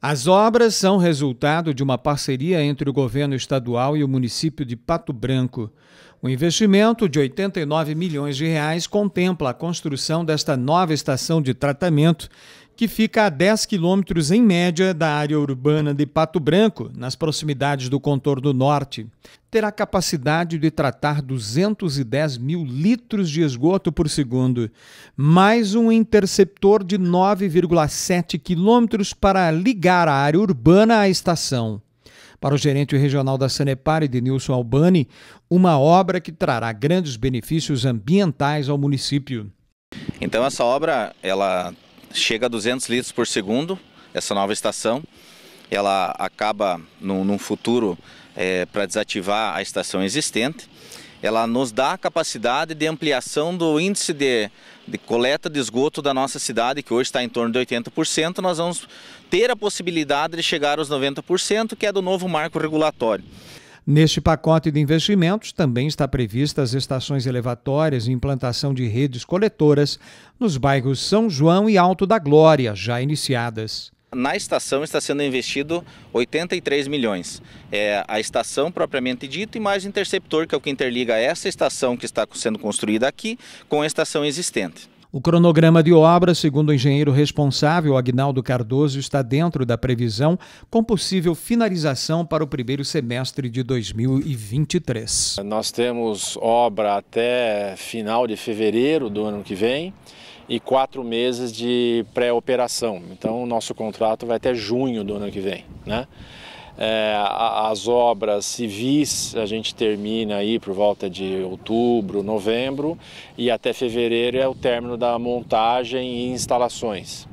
As obras são resultado de uma parceria entre o governo estadual e o município de Pato Branco. O investimento de 89 milhões de reais contempla a construção desta nova estação de tratamento que fica a 10 quilômetros em média da área urbana de Pato Branco, nas proximidades do contorno norte, terá capacidade de tratar 210 mil litros de esgoto por segundo, mais um interceptor de 9,7 quilômetros para ligar a área urbana à estação. Para o gerente regional da Sanepar, Edenilson Albani, uma obra que trará grandes benefícios ambientais ao município. Então essa obra, ela chega a 200 litros por segundo, essa nova estação. Ela acaba, num, num futuro, é, para desativar a estação existente. Ela nos dá a capacidade de ampliação do índice de, de coleta de esgoto da nossa cidade, que hoje está em torno de 80%. Nós vamos ter a possibilidade de chegar aos 90%, que é do novo marco regulatório. Neste pacote de investimentos também está prevista as estações elevatórias e implantação de redes coletoras nos bairros São João e Alto da Glória, já iniciadas. Na estação está sendo investido 83 milhões. É a estação propriamente dita e mais interceptor, que é o que interliga essa estação que está sendo construída aqui com a estação existente. O cronograma de obra, segundo o engenheiro responsável Agnaldo Cardoso, está dentro da previsão, com possível finalização para o primeiro semestre de 2023. Nós temos obra até final de fevereiro do ano que vem e quatro meses de pré-operação. Então, o nosso contrato vai até junho do ano que vem. Né? É, as obras civis a gente termina aí por volta de outubro, novembro e até fevereiro é o término da montagem e instalações.